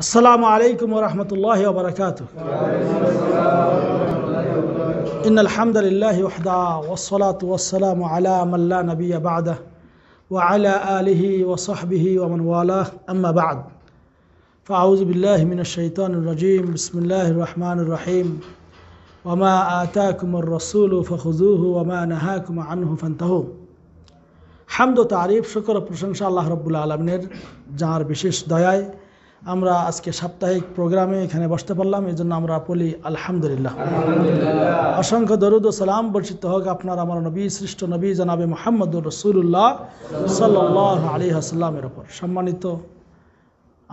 السلام عليكم ورحمة الله وبركاته إن الحمد لله وحده والصلاة والسلام على من لا نبي بعده وعلى آله وصحبه ومن والاه أما بعد فأعوذ بالله من الشيطان الرجيم بسم الله الرحمن الرحيم وما آتاكم الرسول فخذوه وما نهاكم عنه فانتهوا حمد و تعريف شكر شاء الله رب العالمين جار بشيش دعائي আমরা আজকে সাপ্তাহিক প্রোগ্রামে এখানে বসতে পারলাম এই জন্য আমরা বলি আলহামদুলিল্লাহ অসংখ্য দরুদ ও সালাম বর্ষিত হোক আপনার আমার নবী শ্রেষ্ঠ নবী জনাবে মোহাম্মদুর রসুল্লাহ সাল আলী আসসালামের ওপর সম্মানিত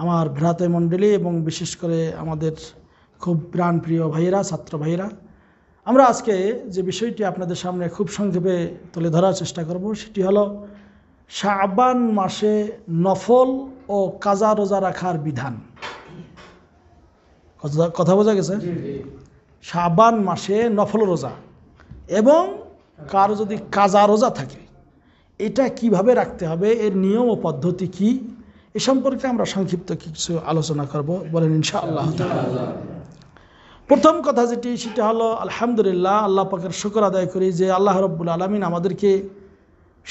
আমার ভ্রাতে মণ্ডলী এবং বিশেষ করে আমাদের খুব প্রাণপ্রিয় ভাইয়েরা ছাত্র ভাইয়েরা আমরা আজকে যে বিষয়টি আপনাদের সামনে খুব সংক্ষেপে তুলে ধরার চেষ্টা করব সেটি হলো শাহবান মাসে নফল ও কাজা রোজা রাখার বিধান কথা বোঝা গেছে শাহবান মাসে নফল রোজা এবং কারো যদি কাজা রোজা থাকে এটা কিভাবে রাখতে হবে এর নিয়ম ও পদ্ধতি কি এ সম্পর্কে আমরা সংক্ষিপ্ত কিছু আলোচনা করব বলেন ইনশা আল্লাহ প্রথম কথা যেটি সেটা হলো আলহামদুলিল্লাহ আল্লাহ পাকের শুকর আদায় করি যে আল্লাহ রব্বুল আলমিন আমাদেরকে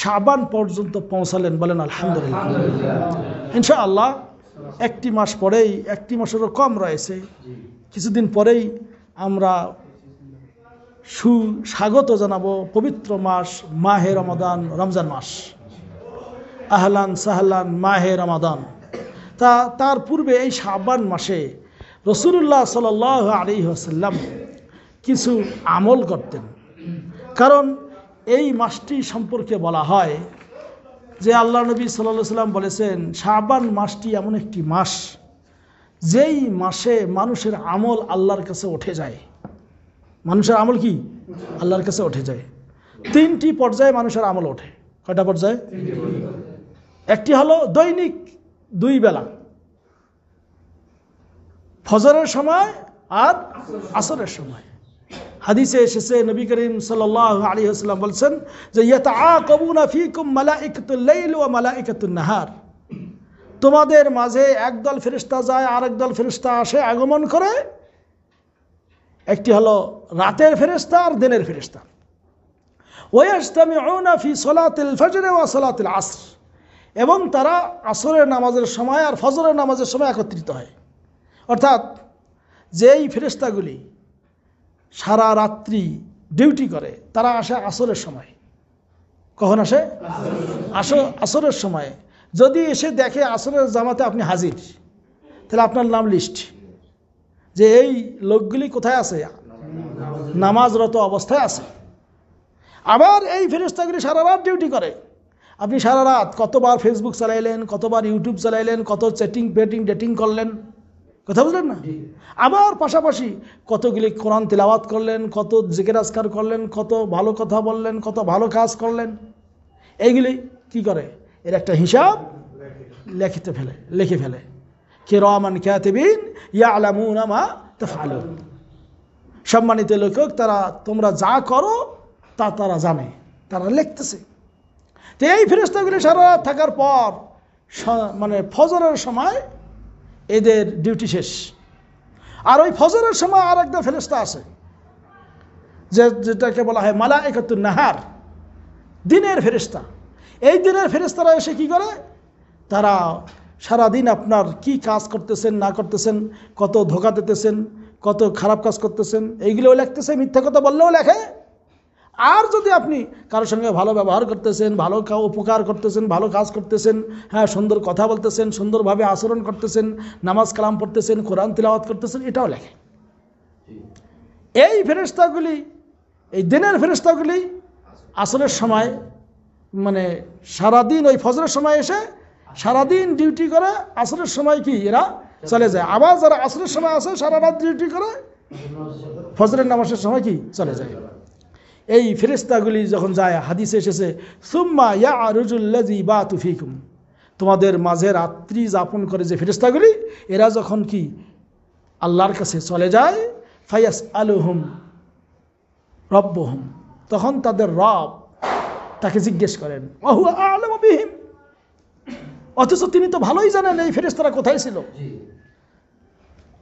শাবান পর্যন্ত পৌঁছালেন বলেন আলহামদুলিল্লাহ ইনশাআল্লাহ একটি মাস পরেই একটি মাসেরও কম রয়েছে কিছুদিন পরেই আমরা সুস্বাগত জানাবো পবিত্র মাস মাহে রমাদান রমজান মাস আহলান সাহলান মাহে রমাদান তা তার পূর্বে এই সাবান মাসে রসুল্লাহ সাল আলী আসাল্লাম কিছু আমল করতেন কারণ এই মাসটি সম্পর্কে বলা হয় যে আল্লাহ নবী সাল্লা সাল্লাম বলেছেন শাহবান মাসটি এমন একটি মাস যেই মাসে মানুষের আমল আল্লাহর কাছে উঠে যায় মানুষের আমল কি আল্লাহর কাছে উঠে যায় তিনটি পর্যায়ে মানুষের আমল ওঠে কয়টা পর্যায়ে একটি হলো দৈনিক দুই বেলা ফজরের সময় আর আসরের সময় হাদিসে এসেছে নবী করিম সাল্লাহ আলী বলছেন যে আ মালা মালা নাহার তোমাদের মাঝে একদল ফেরিস্তা যায় আর একদল ফেরিস্তা আসে আগমন করে একটি হলো রাতের ফেরিস্তা আর দিনের ফেরিস্তা ওয়াস্তামিউনা সলাতিল ফজরে ওয়া সলাতিল আসর এবং তারা আসরের নামাজের সময় আর ফজরের নামাজের সময় একত্রিত হয় অর্থাৎ যেই ফেরিস্তাগুলি সারা রাত্রি ডিউটি করে তারা আসে আসরের সময় কখন আসে আস আসরের সময় যদি এসে দেখে আসরের জামাতে আপনি হাজির তাহলে আপনার নাম লিস্ট যে এই লোকগুলি কোথায় আছে নামাজরত অবস্থায় আছে আবার এই ফেরিস্তাগুলি সারা রাত ডিউটি করে আপনি সারা রাত কতবার ফেসবুক চালাইলেন কতবার ইউটিউব চালাইলেন কত চ্যাটিং পেটিং ডেটিং করলেন কথা বুঝলেন না আবার পাশাপাশি কতগুলি কোরআন তেলাওয়াত করলেন কত জিকের আজকার করলেন কত ভালো কথা বললেন কত ভালো কাজ করলেন এইগুলি কি করে এর একটা হিসাব লেখিতে ফেলে লিখে ফেলে কে রহমান বিন ইয়া আলামুনামা তাফালুন সম্মানিত লেখক তারা তোমরা যা করো তা তারা জানে তারা লিখতেছে তো এই ফেরস্তাগুলি সারা রাত থাকার পর মানে ফজরের সময় এদের ডিউটি শেষ আর ওই ফজরের সময় আর একটা ফেরেস্তা আছে যে যেটাকে বলা হয় মালা একাত্তর নাহার দিনের ফেরিস্তা এই দিনের ফেরিস্তারা এসে কি করে তারা সারাদিন আপনার কি কাজ করতেছেন না করতেছেন কত ধোকা দিতেছেন কত খারাপ কাজ করতেছেন এইগুলোও লেখতেছে মিথ্যা কথা বললেও লেখে আর যদি আপনি কারোর সঙ্গে ভালো ব্যবহার করতেছেন ভালো উপকার করতেছেন ভালো কাজ করতেছেন হ্যাঁ সুন্দর কথা বলতেছেন সুন্দরভাবে আচরণ করতেছেন নামাজ কালাম পড়তেছেন কোরআন তিলাওয়াত করতেছেন এটাও লেখে এই ফেরিস্তাগুলি এই দিনের ফেরিস্তাগুলি আসরের সময় মানে সারাদিন ওই ফজরের সময় এসে সারাদিন ডিউটি করে আসরের সময় কি এরা চলে যায় আবার যারা আসরের সময় আসে সারা রাত ডিউটি করে ফজরের নামাজের সময় কি চলে যায় এই ফেরিস্তাগুলি যখন যায় হাদিসে এসেছে সুম্মা ইয়া আরুজুল্লাজি বা তুফিকুম তোমাদের মাঝে রাত্রি যাপন করে যে ফেরিস্তাগুলি এরা যখন কি আল্লাহর কাছে চলে যায় ফাইয়াস আলুহম রব্বহম তখন তাদের রব তাকে জিজ্ঞেস করেন অহু আলম বিহিম অথচ তিনি তো ভালোই জানেন এই ফেরেস্তারা কোথায় ছিল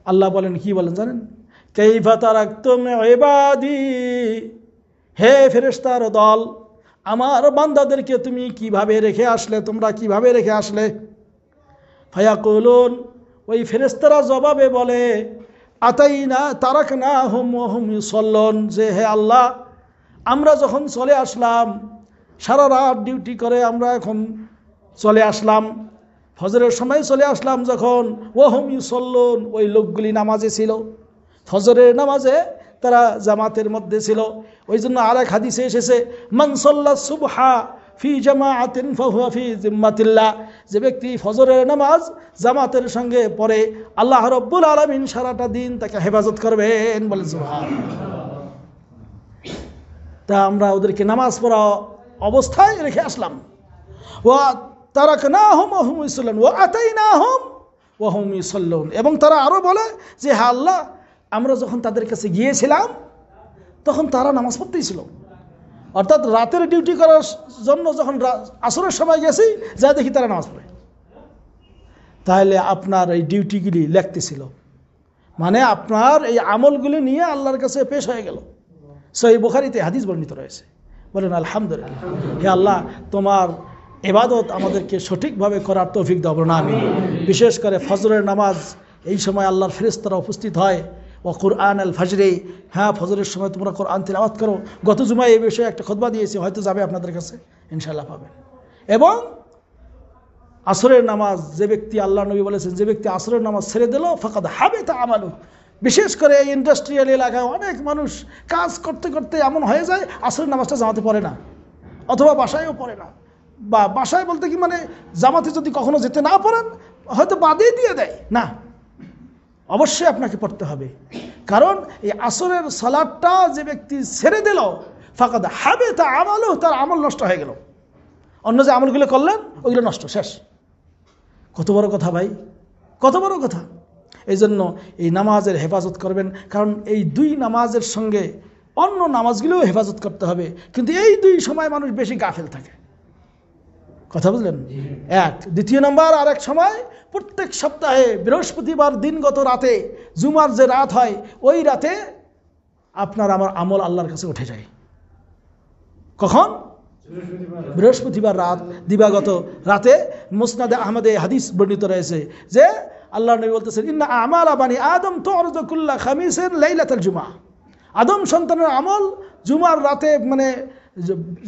আল্লাহ বলেন কি বলেন জানেন কেইভা তারাক তুমি এবাদি হে ফেরেস্তার দল আমার বান্দাদেরকে তুমি কিভাবে রেখে আসলে তোমরা কিভাবে রেখে আসলে ভাইয়া কলুন ওই ফেরেস্তারা জবাবে বলে আতাই না তারাক না হোম হোম সল্লন যে হে আল্লাহ আমরা যখন চলে আসলাম সারা রাত ডিউটি করে আমরা এখন চলে আসলাম ফজরের সময় চলে আসলাম যখন ও ওহম সল্লন ওই লোকগুলি নামাজে ছিল ফজরের নামাজে তারা জামাতের মধ্যে ছিল ওই জন্য আর এক হাদিসে এসেছে মনসল্লা সুবহা ফি জামা আতিন ফি জিম্মাতিল্লা যে ব্যক্তি ফজরের নামাজ জামাতের সঙ্গে পড়ে আল্লাহ রব্বুল আলমিন সারাটা দিন তাকে হেফাজত করবেন বলে সুহান তা আমরা ওদেরকে নামাজ পড়া অবস্থায় রেখে আসলাম ও তারাক না হোম হুম ইসলাম ও আতাই না হোম হুম ইসল্লম এবং তারা আরও বলে যে হা হ্যাঁ, আল্লাহ আমরা যখন তাদের কাছে গিয়েছিলাম তখন তারা নামাজ পড়তেই ছিল অর্থাৎ রাতের ডিউটি করার জন্য যখন আসরের সময় গেছি যা দেখি তারা নামাজ পড়ে তাহলে আপনার এই ডিউটিগুলি লেখতেছিল মানে আপনার এই আমলগুলি নিয়ে আল্লাহর কাছে পেশ হয়ে গেল সহি বোখারিতে হাদিস বর্ণিত রয়েছে বলেন আলহামদুলিল্লাহ হে আল্লাহ তোমার এবাদত আমাদেরকে সঠিকভাবে করার তৌফিক দেব না আমি বিশেষ করে ফজরের নামাজ এই সময় আল্লাহর ফেরিস্তারা উপস্থিত হয় ও কোরআন আল ফাজরে হ্যাঁ ফজরের সময় তোমরা কোরআন আওয়াত করো গত জুমায় এই বিষয়ে একটা খোদবা দিয়েছি হয়তো যাবে আপনাদের কাছে ইনশাল্লাহ পাবেন এবং আসরের নামাজ যে ব্যক্তি আল্লাহ নবী বলেছেন যে ব্যক্তি আসরের নামাজ ছেড়ে দিল ফাঁকাদ হাবে তা আমালু বিশেষ করে এই ইন্ডাস্ট্রিয়াল এলাকায় অনেক মানুষ কাজ করতে করতে এমন হয়ে যায় আসরের নামাজটা জামাতে পড়ে না অথবা বাসায়ও পড়ে না বা বাসায় বলতে কি মানে জামাতে যদি কখনো যেতে না পারেন হয়তো বাদেই দিয়ে দেয় না অবশ্যই আপনাকে পড়তে হবে কারণ এই আসরের সালাদটা যে ব্যক্তি ছেড়ে দিল ফাঁকা হাবে তা আমালও তার আমল নষ্ট হয়ে গেল অন্য যে আমলগুলো করলেন ওইগুলো নষ্ট শেষ কত বড় কথা ভাই কত বড় কথা এই জন্য এই নামাজের হেফাজত করবেন কারণ এই দুই নামাজের সঙ্গে অন্য নামাজগুলোও হেফাজত করতে হবে কিন্তু এই দুই সময় মানুষ বেশি গাফেল থাকে কথা বুঝলেন এক দ্বিতীয় নম্বর আর এক সময় প্রত্যেক সপ্তাহে বৃহস্পতিবার দিনগত রাতে জুমার যে রাত হয় ওই রাতে আপনার আমার আমল আল্লাহর কাছে উঠে যায় কখন বৃহস্পতিবার রাত দিবাগত রাতে মুসনাদে আহমদে হাদিস বর্ণিত রয়েছে যে আল্লাহ নবী বলতেছেন ইন্না আমাল আবানি আদম তো অরজকুল্লা খামিসের লাইলাতাল জুমা আদম সন্তানের আমল জুমার রাতে মানে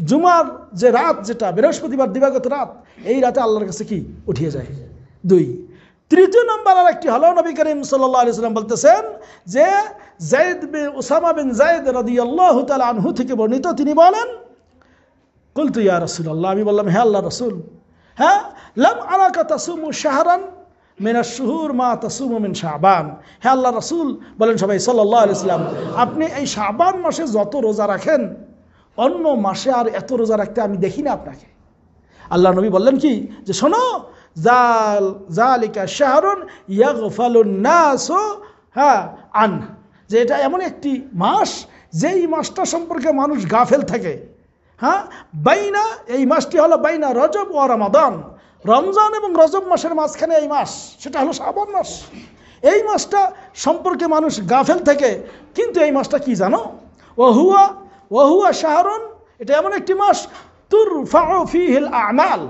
জুমার যে রাত যেটা বৃহস্পতিবার দিবাগত রাত এই রাতে আল্লাহর কাছে কি উঠিয়ে যায় দুই তৃতীয় নম্বর আর একটি হলো নবী করিম সাল্লাম বলতেছেন যে জায়দ বিন ওসামা বিন জায়দ রদি আল্লাহ আনহু থেকে বর্ণিত তিনি বলেন কুলতু ইয়া আল্লাহ আমি বললাম হ্যাঁ আল্লাহ রসুল হ্যাঁ লাম আনাকা সুমু শাহরান মেনা শুহুর মা তাসুম মিন শাহবান হ্যাঁ আল্লাহ রসুল বলেন সবাই সাল্লাহ আলিয়াল্লাম আপনি এই শাহবান মাসে যত রোজা রাখেন অন্য মাসে আর এত রোজা রাখতে আমি দেখি না আপনাকে আল্লাহ নবী বললেন কি যে শোনো জাল জালিকা শাহরুন ইয়াগফালুন হ্যাঁ আন যে এটা এমন একটি মাস যেই মাসটা সম্পর্কে মানুষ গাফেল থাকে হ্যাঁ বাইনা এই মাসটি হলো বাইনা রজব ও রমাদান রমজান এবং রজব মাসের মাঝখানে এই মাস সেটা হলো সাবান মাস এই মাসটা সম্পর্কে মানুষ গাফেল থাকে কিন্তু এই মাসটা কি জানো ও হুয়া ওহুয়া শাহরুন এটা এমন একটি মাস তুর ফাওফিহিল আমাল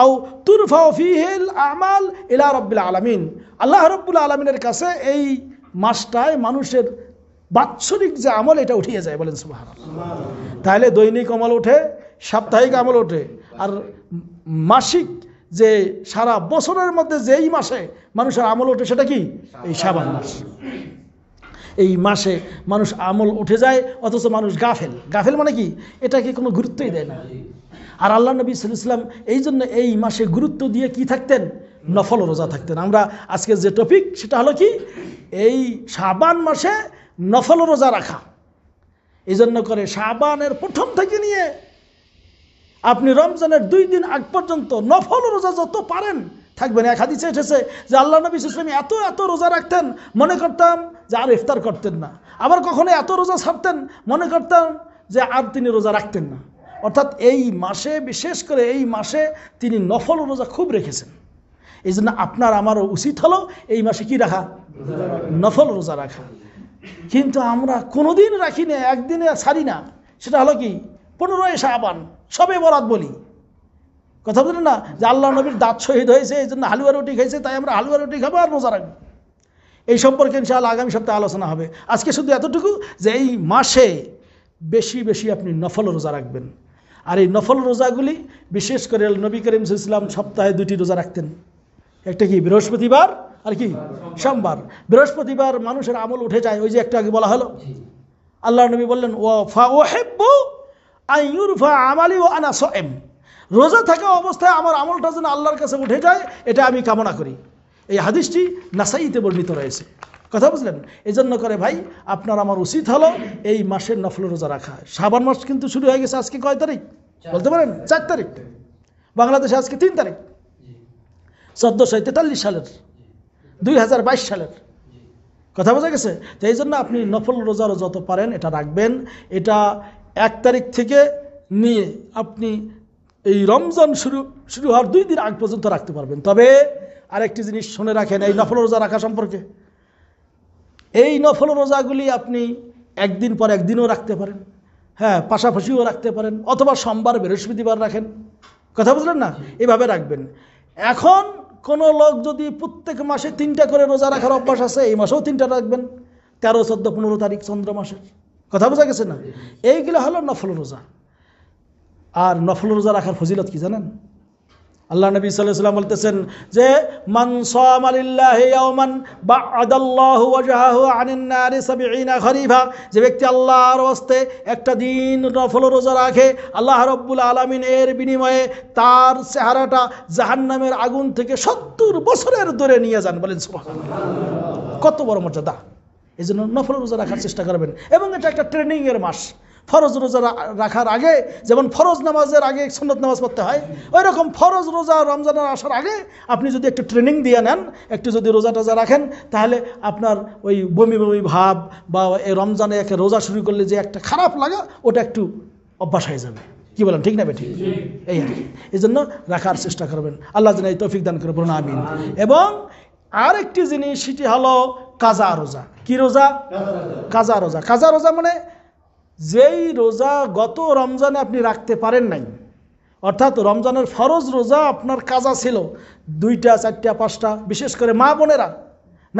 আও তুর ফাওফিহিল আমাল ইলা রব্বুল আলমিন আল্লাহ রব্বুল আলমিনের কাছে এই মাসটায় মানুষের বাৎসরিক যে আমল এটা উঠিয়ে যায় বলেন সুবাহ তাহলে দৈনিক আমল ওঠে সাপ্তাহিক আমল ওঠে আর মাসিক যে সারা বছরের মধ্যে যেই মাসে মানুষের আমল ওঠে সেটা কি এই সাবান মাস এই মাসে মানুষ আমল উঠে যায় অথচ মানুষ গাফেল গাফেল মানে কি এটাকে কোনো গুরুত্বই দেয় না আর আল্লাহ নবী সাল্লাম এই জন্য এই মাসে গুরুত্ব দিয়ে কি থাকতেন নফল রোজা থাকতেন আমরা আজকে যে টপিক সেটা হলো কি এই সাবান মাসে নফল রোজা রাখা এই জন্য করে সাবানের প্রথম থেকে নিয়ে আপনি রমজানের দুই দিন আগ পর্যন্ত নফল রোজা যত পারেন থাকবে না এক হাদিসে এসেছে যে আল্লাহ নবী সুসলামী এত এত রোজা রাখতেন মনে করতাম যে আর ইফতার করতেন না আবার কখনো এত রোজা ছাড়তেন মনে করতাম যে আর তিনি রোজা রাখতেন না অর্থাৎ এই মাসে বিশেষ করে এই মাসে তিনি নফল রোজা খুব রেখেছেন এই জন্য আপনার আমারও উচিত হলো এই মাসে কি রাখা নফল রোজা রাখা কিন্তু আমরা কোনোদিন রাখি না একদিনে ছাড়ি না সেটা হলো কি পনেরোই শাহবান সবে বরাত বলি কথা বলেন না যে আল্লাহ নবীর দাঁত শহীদ হয়েছে এই জন্য হালুয়া রুটি খেয়েছে তাই আমরা হালুয়া রুটি খাবো আর রোজা রাখবো এই সম্পর্কে ইনশাআল্লাহ আগামী সপ্তাহে আলোচনা হবে আজকে শুধু এতটুকু যে এই মাসে বেশি বেশি আপনি নফল রোজা রাখবেন আর এই নফল রোজাগুলি বিশেষ করে নবী করিম ইসলাম সপ্তাহে দুটি রোজা রাখতেন একটা কি বৃহস্পতিবার আর কি সোমবার বৃহস্পতিবার মানুষের আমল উঠে যায় ওই যে একটা আগে বলা হলো আল্লাহ নবী বললেন ও ফা ও হেব্বু আইউর ফা আমালি ও আনা সোয়েম রোজা থাকা অবস্থায় আমার আমলটা যেন আল্লাহর কাছে উঠে যায় এটা আমি কামনা করি এই হাদিসটি নাসাইতে বর্ণিত রয়েছে কথা বুঝলেন এই জন্য করে ভাই আপনার আমার উচিত হলো এই মাসের নফল রোজা রাখা শ্রাবণ মাস কিন্তু শুরু হয়ে গেছে আজকে কয় তারিখ বলতে পারেন চার তারিখ বাংলাদেশে আজকে তিন তারিখ চোদ্দোশো তেতাল্লিশ সালের দুই হাজার বাইশ সালের কথা বোঝা গেছে তো এই জন্য আপনি নফল রোজারও যত পারেন এটা রাখবেন এটা এক তারিখ থেকে নিয়ে আপনি এই রমজান শুরু শুরু হওয়ার দুই দিন আগ পর্যন্ত রাখতে পারবেন তবে আরেকটি জিনিস শুনে রাখেন এই নফল রোজা রাখা সম্পর্কে এই নফল রোজাগুলি আপনি একদিন পর একদিনও রাখতে পারেন হ্যাঁ পাশাপাশিও রাখতে পারেন অথবা সোমবার বৃহস্পতিবার রাখেন কথা বুঝলেন না এভাবে রাখবেন এখন কোনো লোক যদি প্রত্যেক মাসে তিনটা করে রোজা রাখার অভ্যাস আছে এই মাসেও তিনটা রাখবেন তেরো চোদ্দ পনেরো তারিখ চন্দ্র মাসের কথা বোঝা গেছে না এইগুলো হলো নফল রোজা আর নফল রোজা রাখার ফজিলত কি জানেন আল্লাহ নবী সাল্লাম বলতেছেন যে বা যে ব্যক্তি আল্লাহর হস্তে একটা দিন নফল রোজা রাখে আল্লাহ রব্বুল আলমিন এর বিনিময়ে তার চেহারাটা জাহান্নামের আগুন থেকে সত্তর বছরের দূরে নিয়ে যান বলেন কত বড় মর্যাদা এই জন্য নফল রোজা রাখার চেষ্টা করবেন এবং এটা একটা ট্রেনিংয়ের মাস ফরজ রোজা রাখার আগে যেমন ফরজ নামাজের আগে সন্ন্যত নামাজ পড়তে হয় ওই রকম ফরজ রোজা রমজানের আসার আগে আপনি যদি একটু ট্রেনিং দিয়ে নেন একটু যদি রোজা টোজা রাখেন তাহলে আপনার ওই বমি বমি ভাব বা এই রমজানে একে রোজা শুরু করলে যে একটা খারাপ লাগে ওটা একটু অভ্যাস হয়ে যাবে কি বলেন ঠিক না বেঠিক এই আর এই জন্য রাখার চেষ্টা করবেন আল্লাহ যেন এই তৌফিক দান করে বলুন আমিন এবং আরেকটি জিনিস সেটি হলো কাজা রোজা কি রোজা কাজা রোজা কাজা রোজা মানে যেই রোজা গত রমজানে আপনি রাখতে পারেন নাই অর্থাৎ রমজানের ফরজ রোজা আপনার কাজা ছিল দুইটা চারটা পাঁচটা বিশেষ করে মা বোনেরা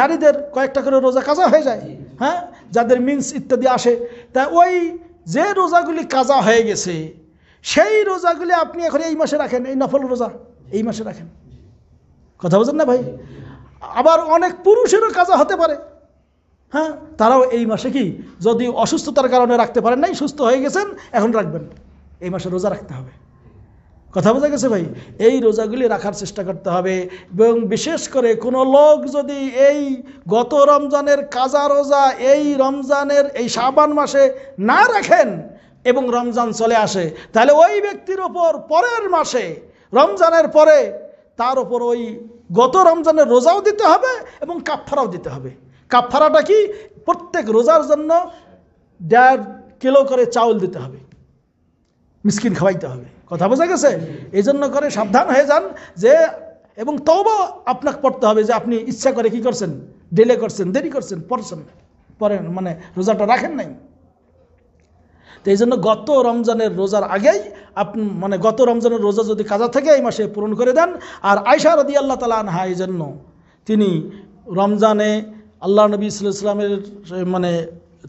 নারীদের কয়েকটা করে রোজা কাজা হয়ে যায় হ্যাঁ যাদের মিন্স ইত্যাদি আসে তা ওই যে রোজাগুলি কাজা হয়ে গেছে সেই রোজাগুলি আপনি এখন এই মাসে রাখেন এই নফল রোজা এই মাসে রাখেন কথা বলছেন না ভাই আবার অনেক পুরুষেরও কাজা হতে পারে হ্যাঁ তারাও এই মাসে কি যদি অসুস্থতার কারণে রাখতে পারেন নাই সুস্থ হয়ে গেছেন এখন রাখবেন এই মাসে রোজা রাখতে হবে কথা বোঝা গেছে ভাই এই রোজাগুলি রাখার চেষ্টা করতে হবে এবং বিশেষ করে কোনো লোক যদি এই গত রমজানের কাজা রোজা এই রমজানের এই সাবান মাসে না রাখেন এবং রমজান চলে আসে তাহলে ওই ব্যক্তির ওপর পরের মাসে রমজানের পরে তার ওপর ওই গত রমজানের রোজাও দিতে হবে এবং কাফারাও দিতে হবে কাফারাটা কি প্রত্যেক রোজার জন্য দেড় কিলো করে চাউল দিতে হবে মিসকিন খাওয়াইতে হবে কথা বোঝা গেছে এই জন্য করে সাবধান হয়ে যান যে এবং তবু আপনাকে পড়তে হবে যে আপনি ইচ্ছা করে কি করছেন ডেলে করছেন দেরি করছেন পড়ছেন পরেন মানে রোজাটা রাখেন নাই তো এই জন্য গত রমজানের রোজার আগেই আপনি মানে গত রমজানের রোজা যদি কাজা থেকে এই মাসে পূরণ করে দেন আর আয়সা রদি আল্লাহ তালা আনহা এই জন্য তিনি রমজানে আল্লাহ নবী ইসলামের মানে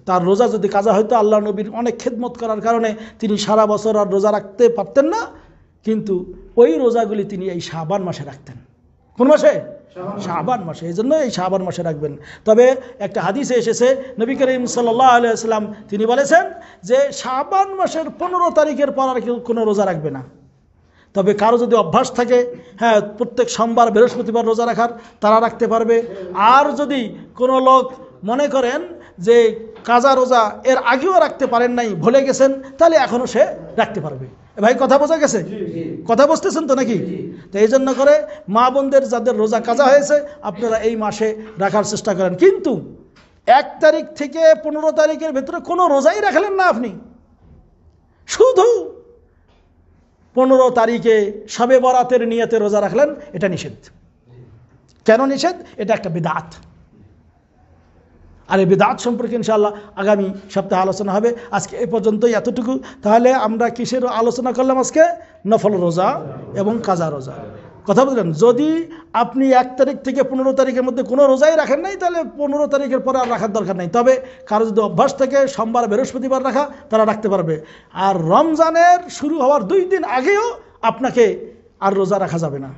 তার রোজা যদি কাজা হয়তো আল্লাহ নবীর অনেক খেদমত করার কারণে তিনি সারা বছর আর রোজা রাখতে পারতেন না কিন্তু ওই রোজাগুলি তিনি এই শাহবান মাসে রাখতেন কোন মাসে শাহবান মাসে এই জন্য এই শাহবান মাসে রাখবেন তবে একটা হাদিসে এসেছে নবী করিম সাল্লাহ আলাইসাল্লাম তিনি বলেছেন যে শাহবান মাসের পনেরো তারিখের পর আর কেউ কোনো রোজা রাখবে না তবে কারো যদি অভ্যাস থাকে হ্যাঁ প্রত্যেক সোমবার বৃহস্পতিবার রোজা রাখার তারা রাখতে পারবে আর যদি কোনো লোক মনে করেন যে কাজা রোজা এর আগেও রাখতে পারেন নাই ভুলে গেছেন তাহলে এখনও সে রাখতে পারবে ভাই কথা বোঝা গেছে কথা বুঝতেছেন তো নাকি তো এই জন্য করে মা বোনদের যাদের রোজা কাজা হয়েছে আপনারা এই মাসে রাখার চেষ্টা করেন কিন্তু এক তারিখ থেকে পনেরো তারিখের ভেতরে কোনো রোজাই রাখলেন না আপনি শুধু পনেরো তারিখে সবে বরাতের নিয়তে রোজা রাখলেন এটা নিষেধ কেন নিষেধ এটা একটা বিদাত আর এই বিদাত সম্পর্কে ইনশাল্লাহ আগামী সপ্তাহে আলোচনা হবে আজকে এ পর্যন্তই এতটুকু তাহলে আমরা কিসের আলোচনা করলাম আজকে নফল রোজা এবং কাজা রোজা কথা বললেন যদি আপনি এক তারিখ থেকে পনেরো তারিখের মধ্যে কোনো রোজাই রাখেন নাই তাহলে পনেরো তারিখের পরে আর রাখার দরকার নেই তবে কারো যদি অভ্যাস থেকে সোমবার বৃহস্পতিবার রাখা তারা রাখতে পারবে আর রমজানের শুরু হওয়ার দুই দিন আগেও আপনাকে আর রোজা রাখা যাবে না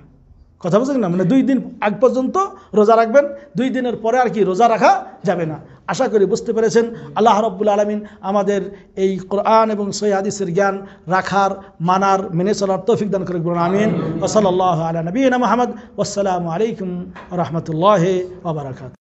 কথা বুঝলেন না মানে দুই দিন আগ পর্যন্ত রোজা রাখবেন দুই দিনের পরে আর কি রোজা রাখা যাবে না আশা করি বুঝতে পেরেছেন আল্লাহ রব্বুল আলমিন আমাদের এই কোরআন এবং সৈয়াদিসের জ্ঞান রাখার মানার মেনে চলার তৌফিক দান করে গ্রহণ আমিন ওসল আল্লাহ আলা নবীন মাহমদ ওসালামু আলাইকুম রহমতুল্লাহ ওবরাকাত